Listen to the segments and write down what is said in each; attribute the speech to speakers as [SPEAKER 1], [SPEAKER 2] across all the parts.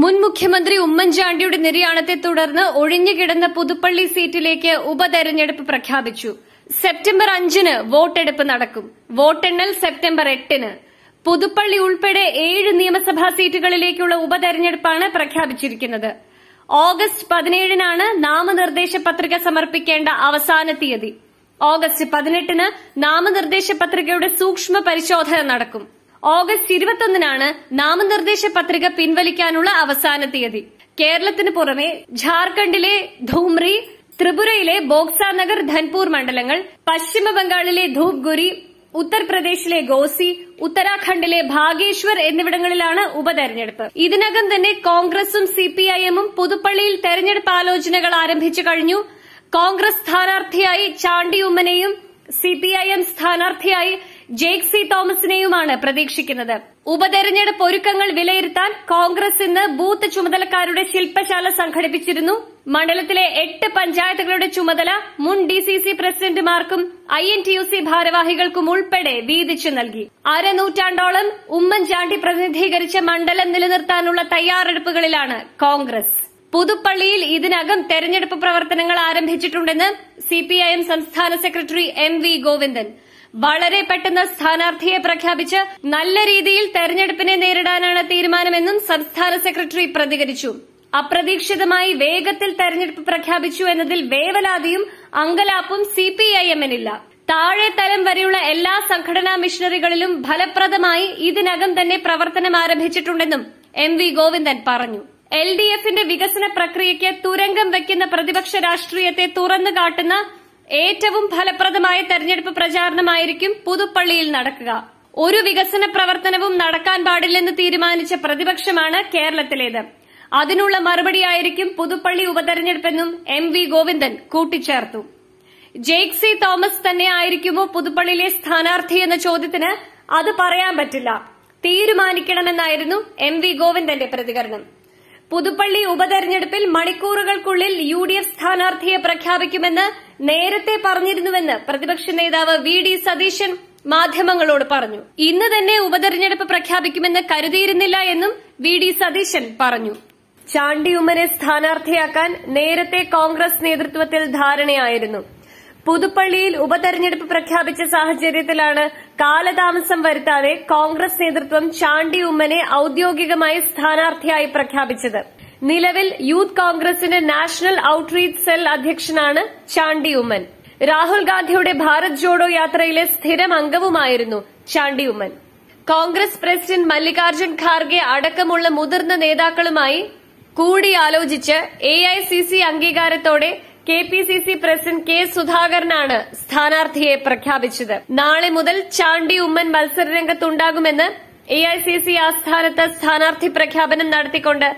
[SPEAKER 1] മുൻ മുഖ്യമന്ത്രി ഉമ്മൻചാണ്ടിയുടെ നിര്യാണത്തെ തുടർന്ന് ഒഴിഞ്ഞുകിടന്ന പുതുപ്പള്ളി സീറ്റിലേക്ക് ഉപതെരഞ്ഞെടുപ്പ് പ്രഖ്യാപിച്ചു സെപ്റ്റംബർ അഞ്ചിന് വോട്ടെടുപ്പ് നടക്കും വോട്ടെണ്ണൽ സെപ്റ്റംബർ എട്ടിന് പുതുപ്പള്ളി ഉൾപ്പെടെ ഏഴ് നിയമസഭാ സീറ്റുകളിലേക്കുള്ള ഉപതെരഞ്ഞെടുപ്പാണ് പ്രഖ്യാപിച്ചിരിക്കുന്നത് ഓഗസ്റ്റ് പതിനേഴിനാണ് നാമനിർദ്ദേശ പത്രിക സമർപ്പിക്കേണ്ട അവസാന തീയതി ഓഗസ്റ്റ് പതിനെട്ടിന് നാമനിർദ്ദേശ പത്രികയുടെ സൂക്ഷ്മ പരിശോധന നടക്കും ഓഗസ്റ്റ് ഇരുപത്തൊന്നിനാണ് നാമനിർദ്ദേശ പത്രിക പിൻവലിക്കാനുള്ള അവസാന തീയതി കേരളത്തിന് പുറമെ ജാർഖണ്ഡിലെ ധൂമ്രി ത്രിപുരയിലെ ബോക്സാനഗർ ധൻപൂർ മണ്ഡലങ്ങൾ പശ്ചിമ ബംഗാളിലെ ധൂപ്ഗുരി ഉത്തർപ്രദേശിലെ ഗോസി ഉത്തരാഖണ്ഡിലെ ഭാഗേശ്വർ എന്നിവിടങ്ങളിലാണ് ഉപതെരഞ്ഞെടുപ്പ് ഇതിനകം തന്നെ കോൺഗ്രസും സിപിഐഎമ്മും പുതുപ്പള്ളിയിൽ തെരഞ്ഞെടുപ്പ് ആലോചനകൾ ആരംഭിച്ചു കഴിഞ്ഞു കോൺഗ്രസ് സ്ഥാനാർത്ഥിയായി ചാണ്ടി ഉമ്മനെയും സിപിഐഎം സ്ഥാനാർത്ഥിയായി ജെയ്ക് സി തോമസിനെയുമാണ് പ്രതീക്ഷിക്കുന്നത് ഉപതെരഞ്ഞെടുപ്പ് ഒരുക്കങ്ങൾ വിലയിരുത്താൻ കോൺഗ്രസ് ഇന്ന് ബൂത്ത് ചുമതലക്കാരുടെ ശില്പശാല സംഘടിപ്പിച്ചിരുന്നു മണ്ഡലത്തിലെ എട്ട് പഞ്ചായത്തുകളുടെ ചുമതല മുൻ ഡിസിസി പ്രസിഡന്റുമാർക്കും I N T U C ഭാരവാഹികൾക്കും ഉൾപ്പെടെ വീതിച്ചു നൽകി അരനൂറ്റാണ്ടോളം ഉമ്മൻചാണ്ടി പ്രതിനിധീകരിച്ച മണ്ഡലം നിലനിർത്താനുള്ള തയ്യാറെടുപ്പുകളിലാണ് കോൺഗ്രസ് പുതുപ്പള്ളിയിൽ ഇതിനകം തെരഞ്ഞെടുപ്പ് പ്രവർത്തനങ്ങൾ ആരംഭിച്ചിട്ടുണ്ടെന്ന് സിപിഐഎം സംസ്ഥാന സെക്രട്ടറി എം വി ഗോവിന്ദൻ വളരെ പെട്ടെന്ന് സ്ഥാനാർത്ഥിയെ പ്രഖ്യാപിച്ച് നല്ല രീതിയിൽ തെരഞ്ഞെടുപ്പിനെ നേരിടാനാണ് തീരുമാനമെന്നും സംസ്ഥാന സെക്രട്ടറി പ്രതികരിച്ചു അപ്രതീക്ഷിതമായി വേഗത്തിൽ തെരഞ്ഞെടുപ്പ് പ്രഖ്യാപിച്ചു എന്നതിൽ വേവലാതിയും അങ്കലാപ്പും സിപിഐഎമ്മിനില്ല താഴെ തലം വരെയുള്ള എല്ലാ സംഘടനാ മിഷനറികളിലും ഫലപ്രദമായി ഇതിനകം തന്നെ പ്രവർത്തനം ആരംഭിച്ചിട്ടുണ്ടെന്നും എം വി ഗോവിന്ദൻ പറഞ്ഞു എൽ ഡി എഫിന്റെ വികസന പ്രക്രിയയ്ക്ക് തുരങ്കം വയ്ക്കുന്ന പ്രതിപക്ഷ രാഷ്ട്രീയത്തെ തുറന്നുകാട്ടുന്ന കാട്ടുന്ന ഏറ്റവും ഫലപ്രദമായ തെരഞ്ഞെടുപ്പ് പ്രചാരണമായിരിക്കും പുതുപ്പള്ളിയിൽ നടക്കുക ഒരു വികസന പ്രവർത്തനവും നടക്കാൻ പാടില്ലെന്ന് തീരുമാനിച്ച പ്രതിപക്ഷമാണ് കേരളത്തിലേത് അതിനുള്ള മറുപടിയായിരിക്കും പുതുപ്പള്ളി ഉപതെരഞ്ഞെടുപ്പെന്നും എം വി ഗോവിന്ദൻ കൂട്ടിച്ചേർത്തു ജെയ്ക് സി തോമസ് തന്നെ ആയിരിക്കുമോ പുതുപ്പള്ളിയിലെ സ്ഥാനാർത്ഥി എന്ന ചോദ്യത്തിന് അത് പറയാൻ പറ്റില്ല തീരുമാനിക്കണമെന്നായിരുന്നു എം വി ഗോവിന്ദന്റെ പ്രതികരണം പുതുപ്പള്ളി ഉപതെരഞ്ഞെടുപ്പിൽ മണിക്കൂറുകൾക്കുള്ളിൽ യു ഡി എഫ് സ്ഥാനാർത്ഥിയെ പ്രഖ്യാപിക്കുമെന്ന് നേരത്തെ പറഞ്ഞിരുന്നുവെന്ന് പ്രതിപക്ഷ നേതാവ് വി ഡി സതീശൻ മാധ്യമങ്ങളോട് പറഞ്ഞു ഇന്ന് തന്നെ ഉപതെരഞ്ഞെടുപ്പ് പ്രഖ്യാപിക്കുമെന്ന് കരുതിയിരുന്നില്ല എന്നും വി ഡി സതീശൻ പറഞ്ഞു ചാണ്ടിയുമ്മനെ സ്ഥാനാർത്ഥിയാക്കാൻ നേരത്തെ കോൺഗ്രസ് നേതൃത്വത്തിൽ ധാരണയായിരുന്നു പുതുപ്പള്ളിയിൽ ഉപതെരഞ്ഞെടുപ്പ് പ്രഖ്യാപിച്ച സാഹചര്യത്തിലാണ് കാലതാമസം വരുത്താതെ കോൺഗ്രസ് നേതൃത്വം ചാണ്ടി ഉമ്മനെ ഔദ്യോഗികമായി സ്ഥാനാർത്ഥിയായി പ്രഖ്യാപിച്ചത് നിലവിൽ യൂത്ത് കോൺഗ്രസിന്റെ നാഷണൽ ഔട്ട്റീച്ച് സെൽ അധ്യക്ഷനാണ് ചാണ്ടി ഉമ്മൻ രാഹുൽ ഗാന്ധിയുടെ ഭാരത് ജോഡോ യാത്രയിലെ സ്ഥിരം അംഗവുമായിരുന്നു ചാണ്ടി ഉമ്മൻ കോൺഗ്രസ് പ്രസിഡന്റ് മല്ലികാർജ്ജുൻ ഖാർഗെ അടക്കമുള്ള മുതിർന്ന നേതാക്കളുമായി കൂടിയാലോചിച്ച് എ ഐ സി സി അംഗീകാരത്തോടെ K P C C president K സുധാകരനാണ് സ്ഥാനാർത്ഥിയെ പ്രഖ്യാപിച്ചത് നാളെ മുതൽ ചാണ്ടി ഉമ്മൻ മത്സരരംഗത്തുണ്ടാകുമെന്ന് എ ഐ സി സി ആസ്ഥാനത്ത് സ്ഥാനാർത്ഥി പ്രഖ്യാപനം നടത്തിക്കൊണ്ട്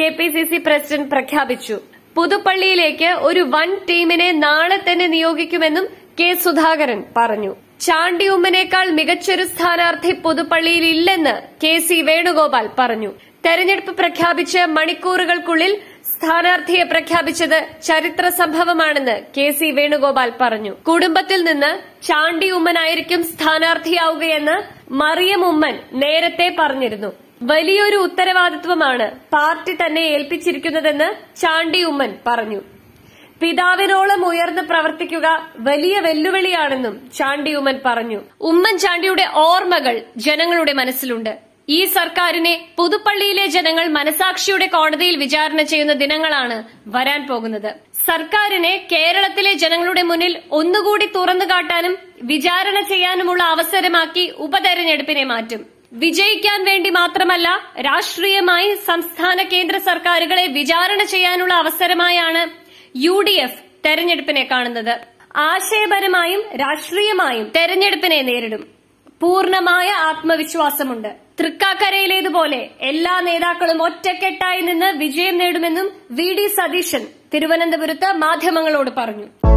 [SPEAKER 1] K P C C president പ്രഖ്യാപിച്ചു പുതുപ്പള്ളിയിലേക്ക് ഒരു വൺ ടീമിനെ നാളെ തന്നെ നിയോഗിക്കുമെന്നും കെ സുധാകരൻ പറഞ്ഞു ചാണ്ടി ഉമ്മനേക്കാൾ മികച്ചൊരു സ്ഥാനാർത്ഥി പുതുപ്പള്ളിയിൽ ഇല്ലെന്ന് കെ സി വേണുഗോപാൽ പറഞ്ഞു തെരഞ്ഞെടുപ്പ് പ്രഖ്യാപിച്ച് മണിക്കൂറുകൾക്കുള്ളിൽ സ്ഥാനാർത്ഥിയെ പ്രഖ്യാപിച്ചത് ചരിത്ര സംഭവമാണെന്ന് കെ സി വേണുഗോപാൽ പറഞ്ഞു കുടുംബത്തിൽ നിന്ന് ചാണ്ടി ഉമ്മനായിരിക്കും സ്ഥാനാർത്ഥിയാവുകയെന്ന് മറിയം ഉമ്മൻ നേരത്തെ പറഞ്ഞിരുന്നു വലിയൊരു ഉത്തരവാദിത്വമാണ് പാർട്ടി തന്നെ ഏൽപ്പിച്ചിരിക്കുന്നതെന്ന് ചാണ്ടി ഉമ്മൻ പറഞ്ഞു പിതാവിനോളം ഉയർന്ന് പ്രവർത്തിക്കുക വലിയ വെല്ലുവിളിയാണെന്നും ചാണ്ടി ഉമ്മൻ പറഞ്ഞു ഉമ്മൻ ചാണ്ടിയുടെ ഓർമ്മകൾ ജനങ്ങളുടെ മനസ്സിലുണ്ട് ഈ സർക്കാരിനെ പുതുപ്പള്ളിയിലെ ജനങ്ങൾ മനസാക്ഷിയുടെ കോടതിയിൽ വിചാരണ ചെയ്യുന്ന ദിനങ്ങളാണ് വരാൻ പോകുന്നത് സർക്കാരിനെ കേരളത്തിലെ ജനങ്ങളുടെ മുന്നിൽ ഒന്നുകൂടി തുറന്നു കാട്ടാനും വിചാരണ ചെയ്യാനുമുള്ള അവസരമാക്കി ഉപതെരഞ്ഞെടുപ്പിനെ മാറ്റും വിജയിക്കാൻ വേണ്ടി മാത്രമല്ല രാഷ്ട്രീയമായി സംസ്ഥാന കേന്ദ്ര സർക്കാരുകളെ വിചാരണ ചെയ്യാനുള്ള അവസരമായാണ് യു ഡി എഫ് തെരഞ്ഞെടുപ്പിനെ കാണുന്നത് ആശയപരമായും രാഷ്ട്രീയമായും തെരഞ്ഞെടുപ്പിനെ നേരിടും പൂർണമായ ആത്മവിശ്വാസമുണ്ട് തൃക്കാക്കരയിലേതുപോലെ എല്ലാ നേതാക്കളും ഒറ്റക്കെട്ടായി നിന്ന് വിജയം നേടുമെന്നും വി ഡി സതീശൻ തിരുവനന്തപുരത്ത് മാധ്യമങ്ങളോട് പറഞ്ഞു